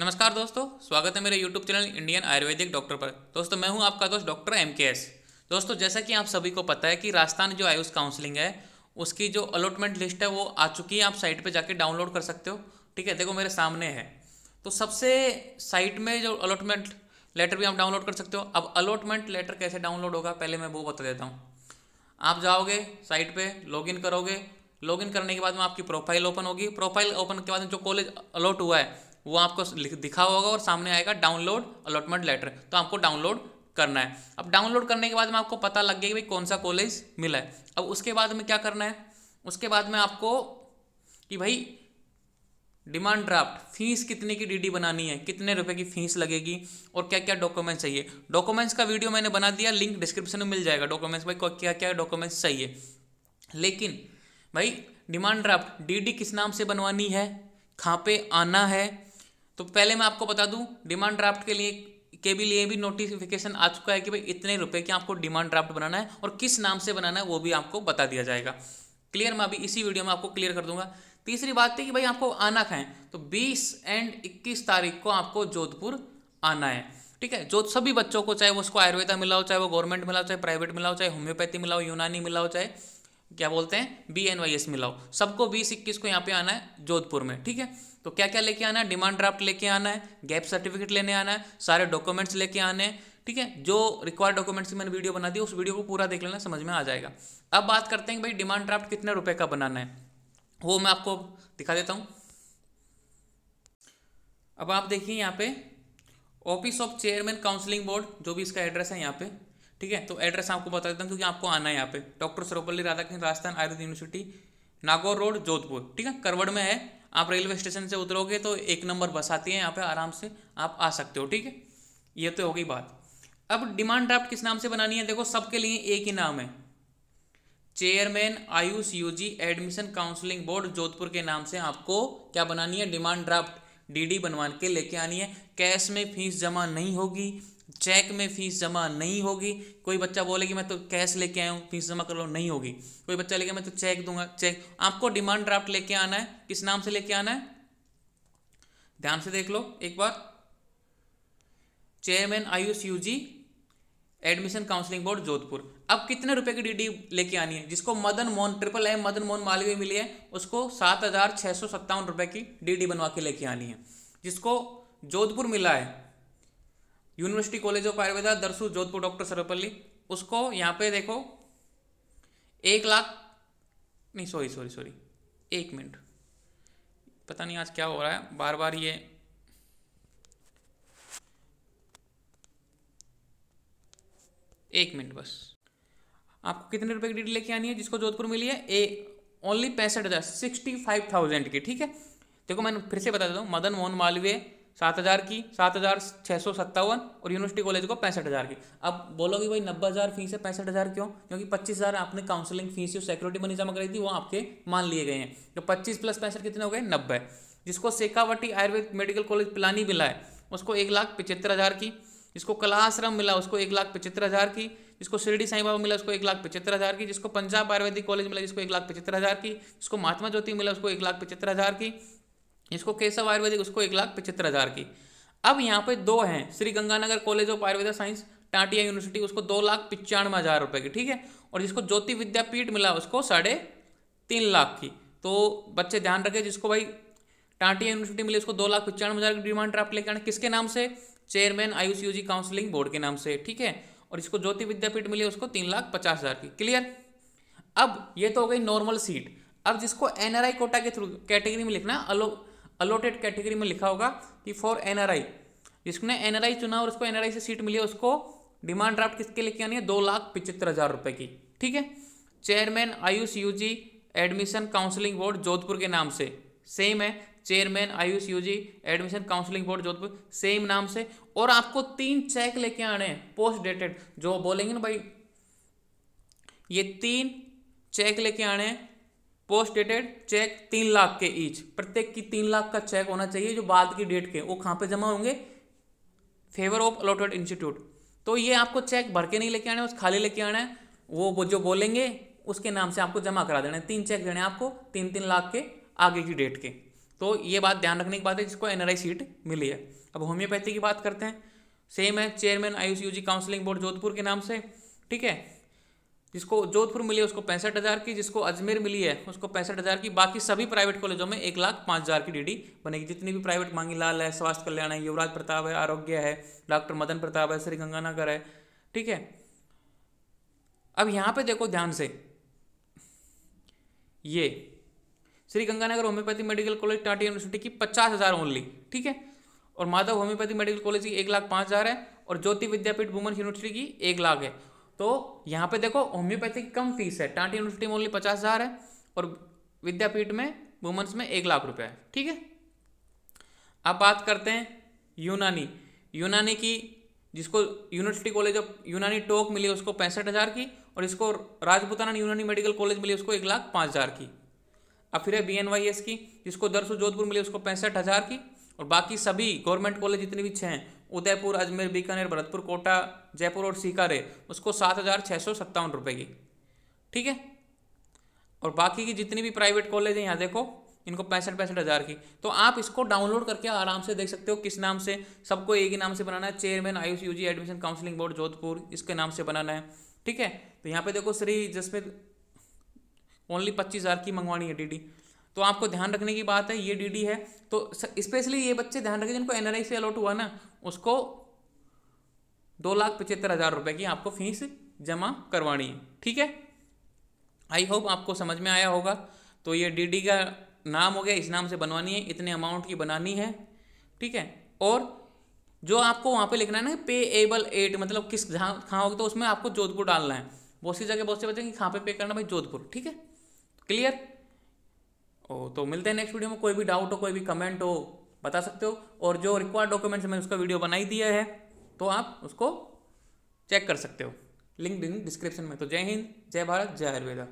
नमस्कार दोस्तों स्वागत है मेरे YouTube channel Indian Ayurvedic doctor पर दोस्तों मैं हूं आपका दोस्त डॉक्टर एम के एस दोस्तों जैसा कि आप सभी को पता है कि राजस्थान जो आयुष काउंसलिंग है उसकी जो अलॉटमेंट लिस्ट है वो आ चुकी है आप साइट पर जाके डाउनलोड कर सकते हो ठीक है देखो मेरे सामने है तो सबसे साइट में जो अलॉटमेंट लेटर भी आप डाउनलोड कर सकते हो अब अलॉटमेंट लेटर कैसे डाउनलोड होगा पहले मैं वो बता देता हूँ आप जाओगे साइट पर लॉगिन करोगे लॉगिन करने के बाद में आपकी प्रोफाइल ओपन होगी प्रोफाइल ओपन के बाद जो कॉलेज अलॉट हुआ है वो आपको दिखा होगा और सामने आएगा डाउनलोड अलॉटमेंट लेटर तो आपको डाउनलोड करना है अब डाउनलोड करने के बाद में आपको पता लग गया कि भाई कौन सा कॉलेज मिला है अब उसके बाद में क्या करना है उसके बाद में आपको कि भाई डिमांड ड्राफ्ट फीस कितने की डीडी बनानी है कितने रुपए की फीस लगेगी और क्या क्या डॉक्यूमेंट्स चाहिए डॉक्यूमेंट्स का वीडियो मैंने बना दिया लिंक डिस्क्रिप्शन में मिल जाएगा डॉक्यूमेंट्स भाई क्या क्या डॉक्यूमेंट्स चाहिए लेकिन भाई डिमांड ड्राफ्ट डीडी किस नाम से बनवानी है कहाँ पे आना है तो पहले मैं आपको बता दूं डिमांड ड्राफ्ट के लिए के भी लिए भी नोटिफिकेशन आ चुका है कि भाई इतने रुपए की आपको डिमांड ड्राफ्ट बनाना है और किस नाम से बनाना है वो भी आपको बता दिया जाएगा क्लियर मैं अभी इसी वीडियो में आपको क्लियर कर दूंगा तीसरी बात थी कि भाई आपको आना खाएं तो 20 एंड 21 तारीख को आपको जोधपुर आना है ठीक है जो सभी बच्चों को चाहे उसको आयुर्वेदा मिला हो चाहे वो गवर्नमेंट मिलाओ चाहे प्राइवेट मिलाओ चाहे होम्योपैथी मिला हो यूनानी मिला हो चाहे क्या बोलते हैं बी एन वाई एस मिलाओ सबको बीस इक्कीस को यहाँ पे आना है जोधपुर में ठीक है तो क्या क्या लेके आना है डिमांड ड्राफ्ट लेके आना है गैप सर्टिफिकेट लेने आना है सारे डॉक्यूमेंट्स लेके आने हैं ठीक है जो रिक्वायर्ड डॉक्यूमेंट्स की मैंने वीडियो बना दी उस वीडियो को पूरा देख लेना समझ में आ जाएगा अब बात करते हैं भाई डिमांड ड्राफ्ट कितने रुपए का बनाना है वो मैं आपको दिखा देता हूँ अब आप देखिए यहाँ पे office of chairman counselling board जो भी इसका एड्रेस है यहाँ पे ठीक है तो एड्रेस आपको बता देता हूँ क्योंकि आपको आना है यहाँ पे doctor Sarvepalli Radhakrishnan Rajasthan Ayurveda university Nagaur road Jodhpur ठीक है करवड़ में है आप रेलवे स्टेशन से उतरोगे तो एक नंबर बस आती है यहाँ पे आराम से आप आ सकते हो ठीक है ये तो होगी बात अब डिमांड ड्राफ्ट किस नाम से बनानी है देखो सबके लिए एक ही नाम है chairman AYUSH UG admission counselling board Jodhpur के नाम से आपको क्या बनानी है डिमांड ड्राफ्ट डीडी बनवा के लेके आनी है कैश में फीस जमा नहीं होगी चेक में फीस जमा नहीं होगी कोई बच्चा बोले कि मैं तो कैश लेके आया हूँ फीस जमा कर लो नहीं होगी कोई बच्चा लेके मैं तो चेक दूंगा चेक आपको डिमांड ड्राफ्ट लेके आना है किस नाम से लेके आना है ध्यान से देख लो एक बार chairman AYUSH UG admission counselling board Jodhpur अब कितने रुपए की डीडी लेके आनी है जिसको मदन मोहन ट्रिपल एम मदन मोहन मालवीय मिली है उसको सात हजार छः सौ सत्तावन रुपए की डीडी बनवा के लेके आनी है जिसको जोधपुर मिला है यूनिवर्सिटी कॉलेज ऑफ आयुर्वेदा दरसू जोधपुर डॉक्टर सर्वपल्ली उसको यहाँ पे देखो एक लाख नहीं सॉरी सॉरी सॉरी एक मिनट पता नहीं आज क्या हो रहा है बार बार ये एक मिनट बस आपको कितने रुपए की डिटेल लेके आनी है जिसको जोधपुर मिली है ए ओनली पैंसठ हज़ार सिक्सटी फाइव थाउजेंड की ठीक है देखो मैंने फिर से बता देता हूँ मदन मोहन मालवीय सात हज़ार की सात हज़ार छः सौ सत्तावन और यूनिवर्सिटी कॉलेज को पैंसठ हज़ार की अब बोलोगे भाई नब्बे हज़ार फीस है पैंसठ हज़ार क्यों क्योंकि पच्चीस हज़ार आपने काउंसलिंग फीस जो सिक्योरिटी मनी जमा कराई थी वो आपके मान लिए गए हैं तो पच्चीस प्लस पैंसठ कितने हो गए नब्बे जिसको शेखावटी आयुर्वेद मेडिकल कॉलेज पिलानी मिला है उसको एक लाख पचहत्तर हज़ार की जिसको कलाश्रम मिला उसको एक लाख पचहत्तर हज़ार की जिसको शिरडी साईं बाबा मिला उसको एक लाख पचहत्तर हज़ार की जिसको पंजाब आयुर्वेदिक कॉलेज मिला जिसको एक लाख पचहत्तर हज़ार की जिसको महात्मा ज्योति मिला उसको एक लाख पचहत्तर हज़ार की इसको केशव आयुर्वेदिक उसको एक लाख पचहत्तर हज़ार की अब यहाँ पे दो हैं Shri Ganganagar college of Ayurveda science Tatia university उसको दो लाख पचानवे हज़ार रुपये की ठीक है और जिसको ज्योति विद्यापीठ मिला उसको साढ़े तीन लाख की तो बच्चे ध्यान रखें जिसको भाई टाटिया यूनिवर्सिटी मिली उसको दो लाख पचानवे हज़ार की डिमांड ड्राफ्ट लेकर आना किसके नाम से chairman AYUSH UG counselling board के नाम से ठीक है और जिसको ज्योति विद्यापीठ मिली उसको तीन लाख पचास हज़ार की क्लियर अब ये तो हो गई नॉर्मल सीट अब जिसको एनआरआई कोटा के थ्रू कैटेगरी में लिखना अलो अलोटेड कैटेगरी में लिखा होगा कि फॉर एनआरआई जिसने एनआरआई चुना और उसको एनआरआई से सीट मिली उसको डिमांड ड्राफ्ट किसके लिए आनी है दो लाख पिचहत्तर हज़ार रुपए की ठीक है chairman AYUSH UG admission counselling board Jodhpur के नाम से सेम है chairman AYUSH UG admission counselling board Jodhpur same नाम से और आपको तीन चेक लेके आने हैं पोस्ट डेटेड जो बोलेंगे ना भाई ये तीन चेक लेके आने हैं पोस्ट डेटेड चेक तीन लाख के ईच प्रत्येक की तीन लाख का चेक होना चाहिए जो बाद की डेट के वो कहाँ पे जमा होंगे फेवर ऑफ अलॉटेड इंस्टीट्यूट तो ये आपको चेक भर के नहीं लेके आना है उस खाली लेके आना है वो जो बोलेंगे उसके नाम से आपको जमा करा देना है तीन चेक देने आपको तीन तीन लाख के आगे की डेट के तो ये बात ध्यान रखने की बात है जिसको एन सीट मिली है अब होम्योपैथी की बात करते हैं सेम है chairman AYUSH U counselling board Jodhpur के नाम से ठीक है जिसको जोधपुर मिली है उसको पैंसठ हज़ार की जिसको अजमेर मिली है उसको पैंसठ हज़ार की बाकी सभी प्राइवेट कॉलेजों में एक लाख पाँच हज़ार की डीडी बनेगी जितनी भी प्राइवेट मांगी लाल है स्वास्थ्य कल्याण है युवराज प्रताप है आरोग्य है डॉक्टर मदन प्रताप है श्री गंगानगर है ठीक है अब यहाँ पे देखो ध्यान से ये Shri Ganganagar homoeopathy medical college Tata university की पचास हज़ार ओनली ठीक है और माधव होम्योपैथी मेडिकल कॉलेज की एक लाख पाँच हज़ार है और ज्योति विद्यापीठ वुमन यूनिवर्सिटी की एक लाख है तो यहाँ पे देखो होम्योपैथी की कम फीस है टाटी यूनिवर्सिटी में ओनली पचास हज़ार है और विद्यापीठ में वुमेंस में एक लाख रुपया है ठीक है अब बात करते हैं यूनानी यूनानी की जिसको यूनिवर्सिटी कॉलेज ऑफ यूनानी टोक मिली उसको पैंसठ हज़ार की और इसको राजपुताना यूनानी मेडिकल कॉलेज मिली उसको एक लाख पाँच हज़ार की अब फिर है बी एन वाई एस की जिसको दरसू जोधपुर मिली उसको पैंसठ हज़ार की और बाकी सभी गवर्नमेंट कॉलेज जितने भी छः हैं उदयपुर अजमेर बीकानेर भरतपुर कोटा जयपुर और सीकर है उसको सात हज़ार छः सौ सत्तावन रुपये की ठीक है और बाकी की जितनी भी प्राइवेट कॉलेज है यहाँ देखो इनको पैंसठ पैंसठ हज़ार की तो आप इसको डाउनलोड करके आराम से देख सकते हो किस नाम से सबको एक ही नाम से बनाना है chairman AYUSH UG admission counselling board Jodhpur इसके नाम से बनाना है ठीक है तो यहाँ पे देखो श्री जसमित ओनली पच्चीस हज़ार की मंगवानी है डीडी तो आपको ध्यान रखने की बात है ये डीडी है तो स्पेशली ये बच्चे ध्यान रखें जिनको एनआरआई से अलॉट हुआ ना उसको दो लाख पचहत्तर हज़ार रुपए की आपको फीस जमा करवानी है ठीक है आई होप आपको समझ में आया होगा तो ये डीडी का नाम हो गया इस नाम से बनवानी है इतने अमाउंट की बनानी है ठीक है और जो आपको वहां पे लिखना है ना पे एबल एट मतलब किस जहाँ कहाँ होगा तो उसमें आपको जोधपुर डालना है बहुत सी जगह बहुत से बच्चे कहाँ पे पे करना भाई जोधपुर ठीक है क्लियर ओ, तो मिलते हैं नेक्स्ट वीडियो में कोई भी डाउट हो कोई भी कमेंट हो बता सकते हो और जो रिक्वायर्ड डॉक्यूमेंट्स मैंने उसका वीडियो बनाई दिया है तो आप उसको चेक कर सकते हो लिंक डिस्क्रिप्शन में तो जय हिंद जय भारत जय आयुर्वेदा